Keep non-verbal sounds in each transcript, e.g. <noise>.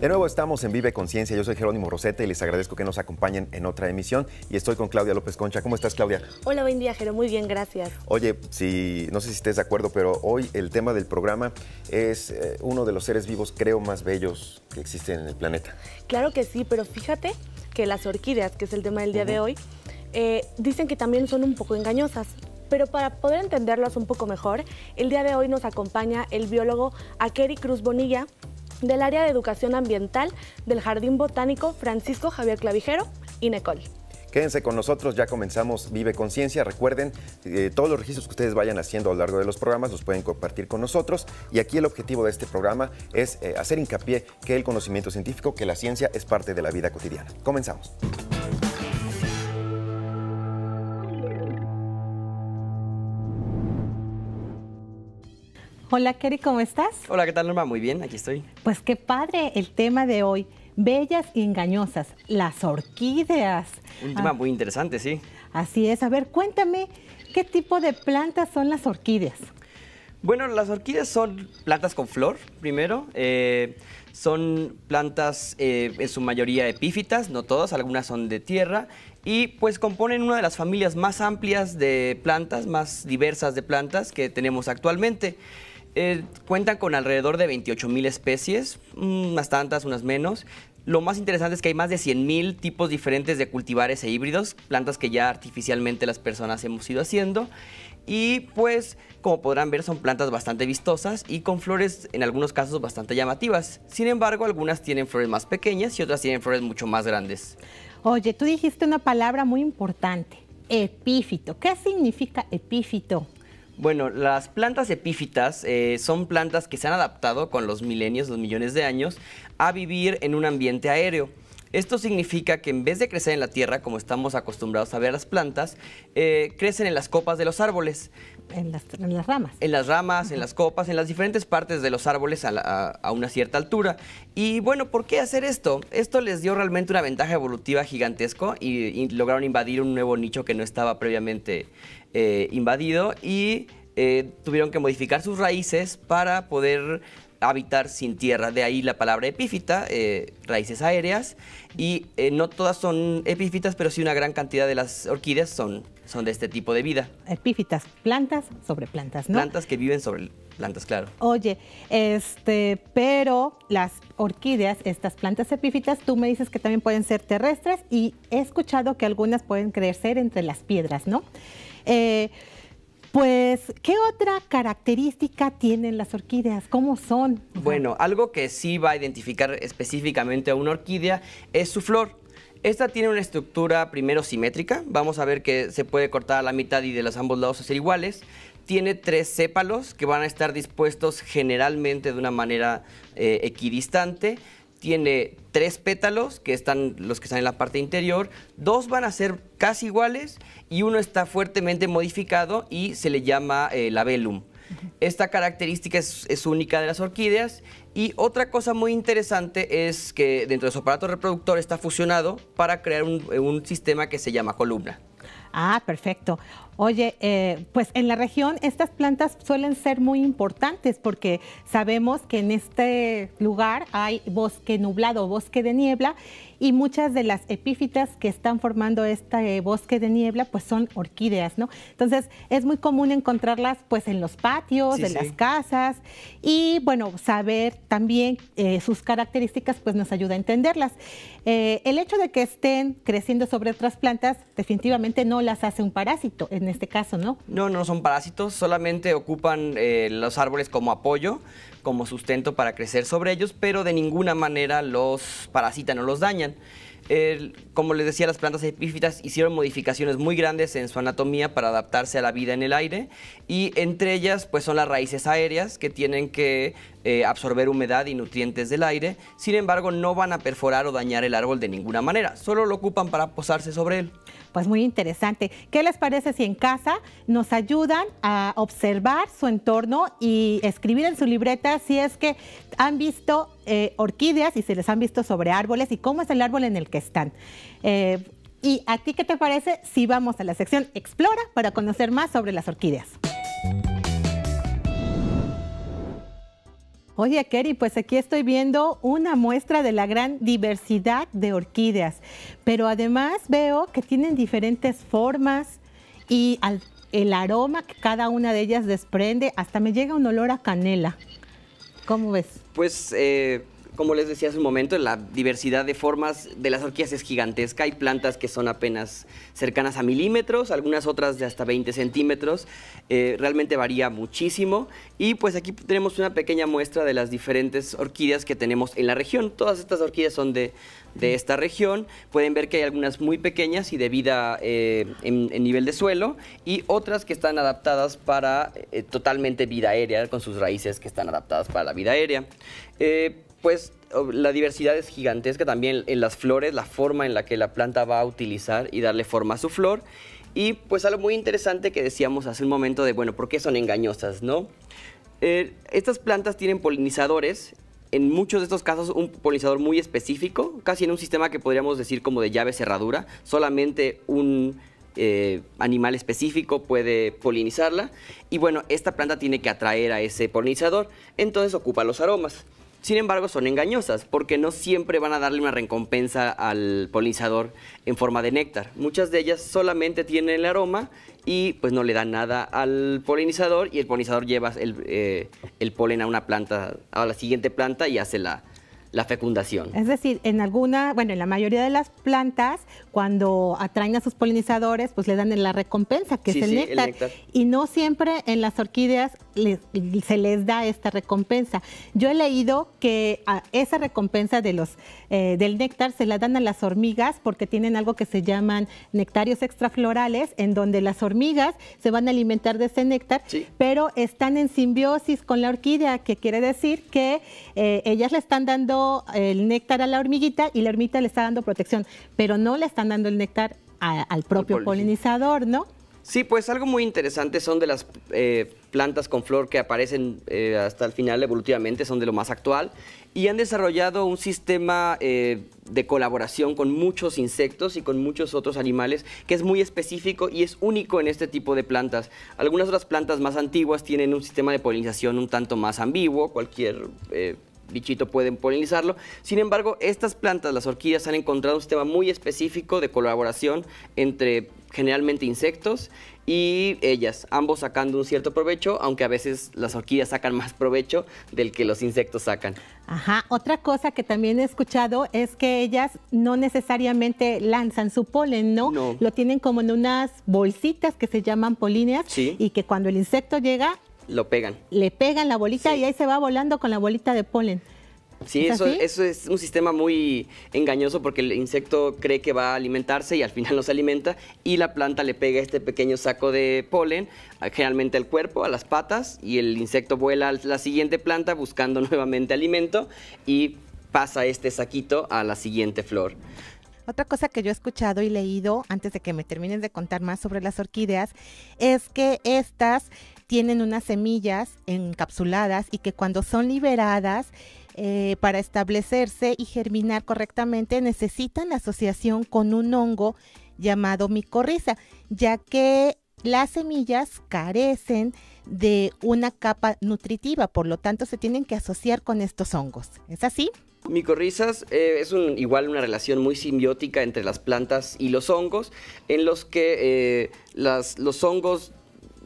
De nuevo estamos en Vive Conciencia. Yo soy Jerónimo Rosete y les agradezco que nos acompañen en otra emisión. Y estoy con Claudia López Concha. ¿Cómo estás, Claudia? Hola, buen día, Jero. Muy bien, gracias. Oye, si, no sé si estés de acuerdo, pero hoy el tema del programa es eh, uno de los seres vivos, creo, más bellos que existen en el planeta. Claro que sí, pero fíjate que las orquídeas, que es el tema del día de hoy, eh, dicen que también son un poco engañosas. Pero para poder entenderlas un poco mejor, el día de hoy nos acompaña el biólogo Akeri Cruz Bonilla, del área de educación ambiental del Jardín Botánico Francisco Javier Clavijero, y Nicole. Quédense con nosotros, ya comenzamos Vive Conciencia. Recuerden, eh, todos los registros que ustedes vayan haciendo a lo largo de los programas los pueden compartir con nosotros. Y aquí el objetivo de este programa es eh, hacer hincapié que el conocimiento científico, que la ciencia es parte de la vida cotidiana. Comenzamos. Hola, Kerry, ¿cómo estás? Hola, ¿qué tal, Norma? Muy bien, aquí estoy. Pues qué padre el tema de hoy. Bellas y engañosas, las orquídeas. Un tema ah. muy interesante, sí. Así es. A ver, cuéntame, ¿qué tipo de plantas son las orquídeas? Bueno, las orquídeas son plantas con flor, primero. Eh, son plantas eh, en su mayoría epífitas, no todas, algunas son de tierra. Y pues componen una de las familias más amplias de plantas, más diversas de plantas que tenemos actualmente. Eh, cuentan con alrededor de 28 mil especies, mm, unas tantas, unas menos. Lo más interesante es que hay más de 100.000 tipos diferentes de cultivares e híbridos, plantas que ya artificialmente las personas hemos ido haciendo. Y pues, como podrán ver, son plantas bastante vistosas y con flores en algunos casos bastante llamativas. Sin embargo, algunas tienen flores más pequeñas y otras tienen flores mucho más grandes. Oye, tú dijiste una palabra muy importante, epífito. ¿Qué significa epífito? Bueno, las plantas epífitas eh, son plantas que se han adaptado con los milenios, los millones de años, a vivir en un ambiente aéreo. Esto significa que en vez de crecer en la tierra, como estamos acostumbrados a ver las plantas, eh, crecen en las copas de los árboles. En las, ramas. En las ramas, en las copas, en las diferentes partes de los árboles a, una cierta altura. Y bueno, ¿por qué hacer esto? Esto les dio realmente una ventaja evolutiva gigantesco y lograron invadir un nuevo nicho que no estaba previamente eh, invadido y eh, tuvieron que modificar sus raíces para poder habitar sin tierra. De ahí la palabra epífita, eh, raíces aéreas. Y no todas son epífitas, pero sí una gran cantidad de las orquídeas son, son de este tipo de vida. Epífitas, plantas sobre plantas, ¿no? Plantas que viven sobre plantas, claro. Oye, este, pero las orquídeas, estas plantas epífitas, tú me dices que también pueden ser terrestres y he escuchado que algunas pueden crecer entre las piedras, ¿no? Eh, pues, ¿qué otra característica tienen las orquídeas? ¿Cómo son? Bueno, algo que sí va a identificar específicamente a una orquídea es su flor. Esta tiene una estructura primero simétrica, vamos a ver que se puede cortar a la mitad y de los ambos lados hacer iguales. Tiene tres sépalos que van a estar dispuestos generalmente de una manera eh, equidistante tiene tres pétalos, que están los que están en la parte interior, dos van a ser casi iguales y uno está fuertemente modificado y se le llama la eh, labellum. Esta característica es, única de las orquídeas y otra cosa muy interesante es que dentro de su aparato reproductor está fusionado para crear un, un sistema que se llama columna. Ah, perfecto. Oye, eh, pues en la región estas plantas suelen ser muy importantes porque sabemos que en este lugar hay bosque nublado, bosque de niebla y muchas de las epífitas que están formando este eh, bosque de niebla pues son orquídeas, ¿no? Entonces es muy común encontrarlas pues en los patios, en las casas y bueno, saber también eh, sus características pues nos ayuda a entenderlas. el hecho de que estén creciendo sobre otras plantas definitivamente no las hace un parásito en este caso, ¿no? No, no son parásitos, solamente ocupan eh, los árboles como apoyo, como sustento para crecer sobre ellos, pero de ninguna manera los parasitan o los dañan. como les decía, las plantas epífitas hicieron modificaciones muy grandes en su anatomía para adaptarse a la vida en el aire y entre ellas pues son las raíces aéreas que tienen que eh, absorber humedad y nutrientes del aire, sin embargo no van a perforar o dañar el árbol de ninguna manera, solo lo ocupan para posarse sobre él. Pues muy interesante. ¿Qué les parece si en casa nos ayudan a observar su entorno y escribir en su libreta si es que han visto eh, orquídeas y se les han visto sobre árboles y cómo es el árbol en el que están? Eh, ¿Y a ti qué te parece si vamos a la sección Explora para conocer más sobre las orquídeas? Oye, Kerry, pues aquí estoy viendo una muestra de la gran diversidad de orquídeas, pero además veo que tienen diferentes formas y el aroma que cada una de ellas desprende, hasta me llega un olor a canela. ¿Cómo ves? Pues... Eh como les decía hace un momento, la diversidad de formas de las orquídeas es gigantesca. Hay plantas que son apenas cercanas a milímetros, algunas otras de hasta 20 centímetros. Eh, realmente varía muchísimo. Y pues aquí tenemos una pequeña muestra de las diferentes orquídeas que tenemos en la región. Todas estas orquídeas son de, esta región. Pueden ver que hay algunas muy pequeñas y de vida eh, en, nivel de suelo y otras que están adaptadas para eh, totalmente vida aérea, con sus raíces que están adaptadas para la vida aérea pues la diversidad es gigantesca también en las flores, la forma en la que la planta va a utilizar y darle forma a su flor. Y pues algo muy interesante que decíamos hace un momento de, bueno, ¿por qué son engañosas, no? Eh, estas plantas tienen polinizadores, en muchos de estos casos un polinizador muy específico, casi en un sistema que podríamos decir como de llave cerradura, solamente un eh, animal específico puede polinizarla y bueno, esta planta tiene que atraer a ese polinizador, entonces ocupa los aromas. Sin embargo, son engañosas porque no siempre van a darle una recompensa al polinizador en forma de néctar. Muchas de ellas solamente tienen el aroma y pues no le dan nada al polinizador y el polinizador lleva el, eh, polen a una planta, a la siguiente planta y hace la, fecundación. Es decir, en alguna, bueno, en la mayoría de las plantas, cuando atraen a sus polinizadores, pues le dan la recompensa, que es el, néctar, Y no siempre en las orquídeas se les da esta recompensa. Yo he leído que esa recompensa de los, eh, del néctar se la dan a las hormigas porque tienen algo que se llaman nectarios extraflorales, en donde las hormigas se van a alimentar de ese néctar, pero están en simbiosis con la orquídea, que quiere decir que eh, ellas le están dando el néctar a la hormiguita y la hormiguita le está dando protección, pero no le están dando el néctar al propio polinizador, ¿no? Sí, pues algo muy interesante son de las eh, plantas con flor que aparecen eh, hasta el final evolutivamente, son de lo más actual, y han desarrollado un sistema eh, de colaboración con muchos insectos y con muchos otros animales que es muy específico y es único en este tipo de plantas. Algunas otras plantas más antiguas tienen un sistema de polinización un tanto más ambiguo, cualquier bichito puede polinizarlo. Sin embargo, estas plantas, las orquídeas, han encontrado un sistema muy específico de colaboración entre generalmente insectos, y ellas, ambos sacando un cierto provecho, aunque a veces las orquídeas sacan más provecho del que los insectos sacan. Ajá, otra cosa que también he escuchado es que ellas no necesariamente lanzan su polen, ¿no? no. Lo tienen como en unas bolsitas que se llaman políneas y que cuando el insecto llega... Lo pegan. Le pegan la bolita y ahí se va volando con la bolita de polen. Sí, eso, eso, es un sistema muy engañoso porque el insecto cree que va a alimentarse y al final no se alimenta y la planta le pega este pequeño saco de polen, generalmente al cuerpo, a las patas y el insecto vuela a la siguiente planta buscando <laughs> nuevamente alimento y pasa este saquito a la siguiente flor. Otra cosa que yo he escuchado y leído antes de que me terminen de contar más sobre las orquídeas es que estas tienen unas semillas encapsuladas y que cuando son liberadas eh, para establecerse y germinar correctamente necesitan asociación con un hongo llamado micorriza, ya que las semillas carecen de una capa nutritiva, por lo tanto se tienen que asociar con estos hongos. ¿Es así? Micorrizas eh, es igual una relación muy simbiótica entre las plantas y los hongos, en los que eh, los hongos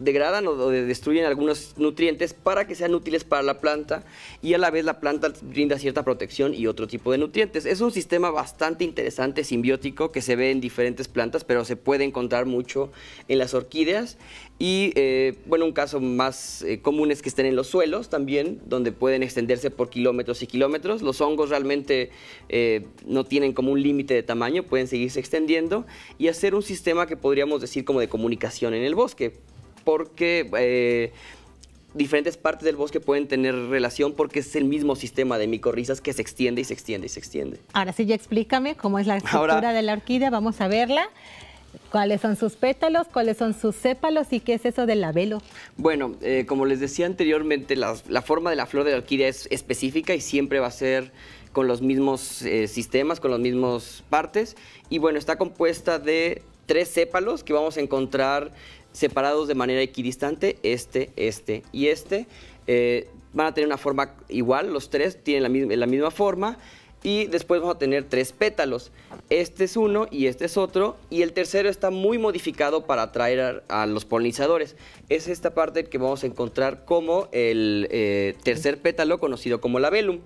degradan o destruyen algunos nutrientes para que sean útiles para la planta y a la vez la planta brinda cierta protección y otro tipo de nutrientes. Es un sistema bastante interesante, simbiótico, que se ve en diferentes plantas, pero se puede encontrar mucho en las orquídeas. Y eh, bueno, un caso más eh, común es que estén en los suelos también, donde pueden extenderse por kilómetros y kilómetros. Los hongos realmente eh, no tienen como un límite de tamaño, pueden seguirse extendiendo y hacer un sistema que podríamos decir como de comunicación en el bosque porque eh, diferentes partes del bosque pueden tener relación porque es el mismo sistema de micorrizas que se extiende y se extiende y se extiende. Ahora sí, ya explícame cómo es la <laughs> estructura de la orquídea, vamos a verla. ¿Cuáles son sus pétalos? ¿Cuáles son sus sépalos? ¿Y qué es eso del labelo? Bueno, eh, como les decía anteriormente, la, forma de la flor de la orquídea es específica y siempre va a ser con los mismos eh, sistemas, con las mismas partes. Y bueno, está compuesta de tres sépalos que vamos a encontrar separados de manera equidistante, este, este y este. Eh, van a tener una forma igual, los tres tienen la misma, forma. Y después vamos a tener tres pétalos. Este es uno y este es otro. Y el tercero está muy modificado para atraer a, los polinizadores. Es esta parte que vamos a encontrar como el eh, tercer pétalo conocido como la velum.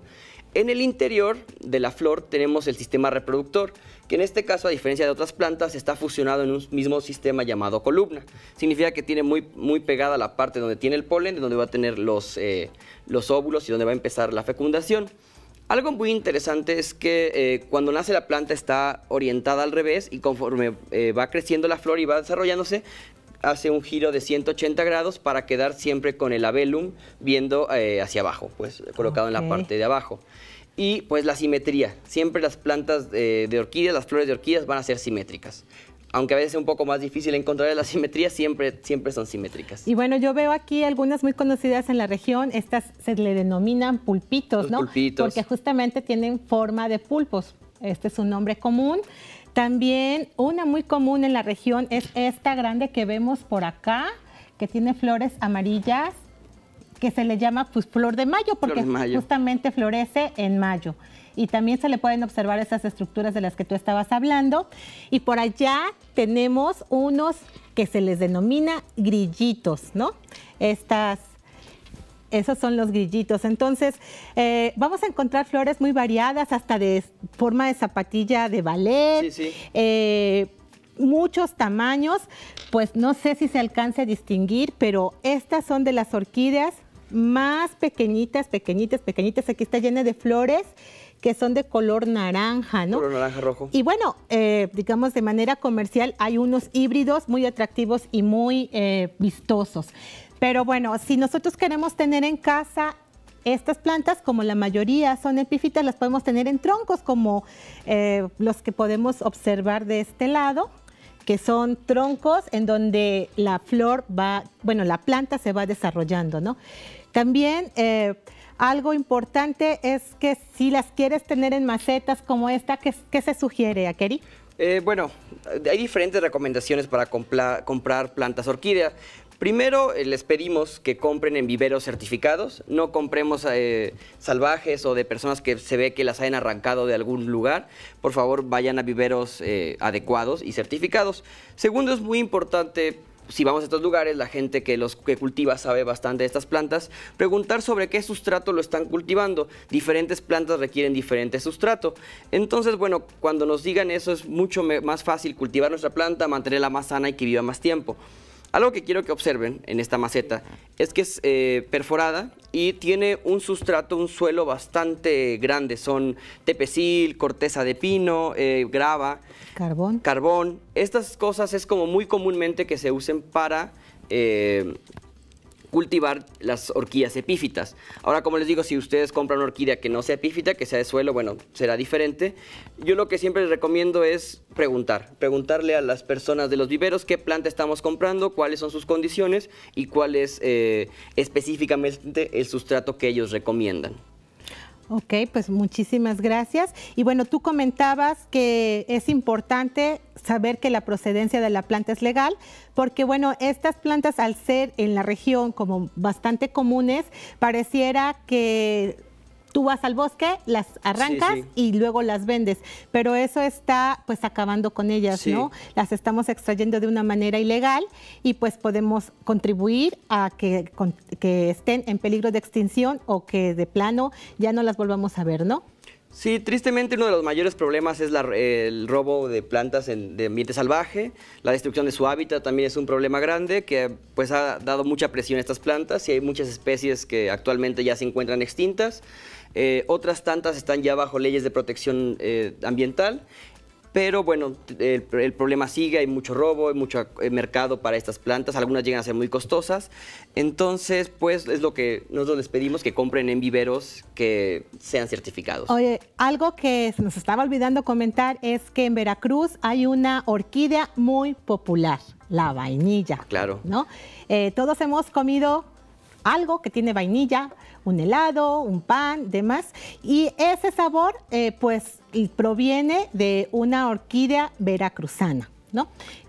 En el interior de la flor tenemos el sistema reproductor, que en este caso, a diferencia de otras plantas, está fusionado en un mismo sistema llamado columna. Significa que tiene muy, muy pegada la parte donde tiene el polen, donde va a tener los, eh, los óvulos y donde va a empezar la fecundación. Algo muy interesante es que eh, cuando nace la planta está orientada al revés y conforme eh, va creciendo la flor y va desarrollándose, hace un giro de 180 grados para quedar siempre con el abelum viendo eh, hacia abajo, pues colocado en la parte de abajo. Y pues la simetría. Siempre las plantas eh, de orquídeas, las flores de orquídeas van a ser simétricas aunque a veces es un poco más difícil encontrar la simetría, siempre, siempre son simétricas. Y bueno, yo veo aquí algunas muy conocidas en la región, estas se le denominan pulpitos, ¿no? Pulpitos. Porque justamente tienen forma de pulpos. Este es un nombre común. También una muy común en la región es esta grande que vemos por acá, que tiene flores amarillas, que se le llama pues, flor de mayo, porque justamente florece en mayo. Y también se le pueden observar esas estructuras de las que tú estabas hablando. Y por allá tenemos unos que se les denomina grillitos, ¿no? Estas esos son los grillitos. Entonces, eh, vamos a encontrar flores muy variadas, hasta de forma de zapatilla de ballet. Sí, sí. Eh, muchos tamaños, pues no sé si se alcance a distinguir, pero estas son de las orquídeas más pequeñitas, pequeñitas, pequeñitas. Aquí está llena de flores que son de color naranja, ¿no? Color naranja rojo. Y bueno, eh, digamos de manera comercial hay unos híbridos muy atractivos y muy vistosos. Pero bueno, si nosotros queremos tener en casa estas plantas, como la mayoría son epífitas, las podemos tener en troncos, como eh, los que podemos observar de este lado, que son troncos en donde la flor va, bueno, la planta se va desarrollando, ¿no? También eh, algo importante es que si las quieres tener en macetas como esta, ¿qué, se sugiere, Akeri? Eh, bueno, hay diferentes recomendaciones para comprar plantas orquídeas. Primero, eh, les pedimos que compren en viveros certificados, no compremos eh, salvajes o de personas que se ve que las hayan arrancado de algún lugar. Por favor, vayan a viveros eh, adecuados y certificados. Segundo, es muy importante si vamos a estos lugares, la gente que los que cultiva sabe bastante de estas plantas, preguntar sobre qué sustrato lo están cultivando. Diferentes plantas requieren diferente sustrato. Entonces, bueno, cuando nos digan eso es mucho más fácil cultivar nuestra planta, mantenerla más sana y que viva más tiempo. Algo que quiero que observen en esta maceta es que es eh, perforada y tiene un sustrato, un suelo bastante grande. Son tepecil, corteza de pino, eh, grava. Carbón. Carbón. Estas cosas es como muy comúnmente que se usen para eh, cultivar las orquídeas epífitas. Ahora, como les digo, si ustedes compran una orquídea que no sea epífita, que sea de suelo, bueno, será diferente. Yo lo que siempre les recomiendo es preguntar, preguntarle a las personas de los viveros qué planta estamos comprando, cuáles son sus condiciones y cuál es eh, específicamente el sustrato que ellos recomiendan. Ok, pues muchísimas gracias. Y bueno, tú comentabas que es importante saber que la procedencia de la planta es legal, porque bueno, estas plantas al ser en la región como bastante comunes, pareciera que Tú vas al bosque, las arrancas y luego las vendes, pero eso está pues acabando con ellas, ¿no? Las estamos extrayendo de una manera ilegal y pues podemos contribuir a que, estén en peligro de extinción o que de plano ya no las volvamos a ver, ¿no? Sí, tristemente uno de los mayores problemas es el robo de plantas de ambiente salvaje. La destrucción de su hábitat también es un problema grande que pues, ha dado mucha presión a estas plantas y hay muchas especies que actualmente ya se encuentran extintas. Eh, otras tantas están ya bajo leyes de protección eh, ambiental. Pero bueno, el, problema sigue, hay mucho robo, hay mucho eh, mercado para estas plantas, algunas llegan a ser muy costosas. Entonces, pues es lo que nosotros les pedimos, que compren en viveros que sean certificados. Oye, algo que se nos estaba olvidando comentar es que en Veracruz hay una orquídea muy popular, la vainilla. Claro. todos hemos comido algo que tiene vainilla, un helado, un pan, demás. Y ese sabor, eh, pues, proviene de una orquídea veracruzana.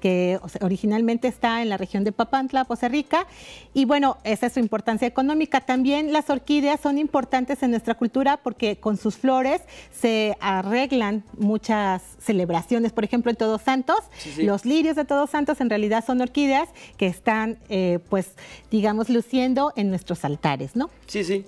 Que originalmente está en la región de Papantla, Poza Rica. Y bueno, esa es su importancia económica. También las orquídeas son importantes en nuestra cultura porque con sus flores se arreglan muchas celebraciones. Por ejemplo, en Todos Santos, los lirios de Todos Santos en realidad son orquídeas que están, eh, pues, digamos, luciendo en nuestros altares, ¿no? Sí, sí.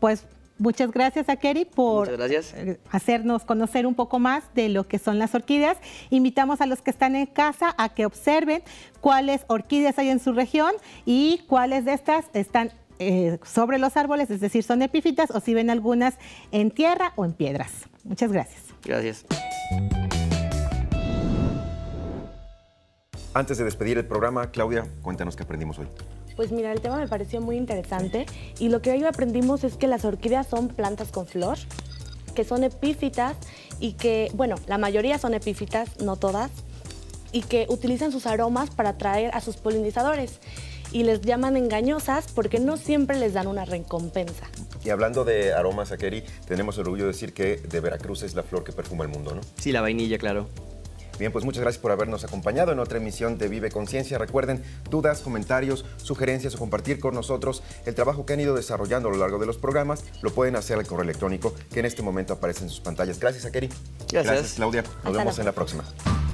Pues Muchas gracias a Kerry por eh, hacernos conocer un poco más de lo que son las orquídeas. Invitamos a los que están en casa a que observen cuáles orquídeas hay en su región y cuáles de estas están eh, sobre los árboles, es decir, son epífitas o si ven algunas en tierra o en piedras. Muchas gracias. Gracias. Antes de despedir el programa, Claudia, cuéntanos qué aprendimos hoy. Pues mira, el tema me pareció muy interesante y lo que hoy aprendimos es que las orquídeas son plantas con flor, que son epífitas y que, bueno, la mayoría son epífitas, no todas, y que utilizan sus aromas para atraer a sus polinizadores y les llaman engañosas porque no siempre les dan una recompensa. Y hablando de aromas, Akeri, tenemos el orgullo de decir que de Veracruz es la flor que perfuma el mundo, ¿no? Sí, la vainilla, claro. Bien, pues muchas gracias por habernos acompañado en otra emisión de Vive Conciencia. Recuerden, dudas, comentarios, sugerencias o compartir con nosotros el trabajo que han ido desarrollando a lo largo de los programas, lo pueden hacer al correo electrónico que en este momento aparece en sus pantallas. Gracias, Akeri. Gracias. gracias Claudia. Nos vemos en la próxima.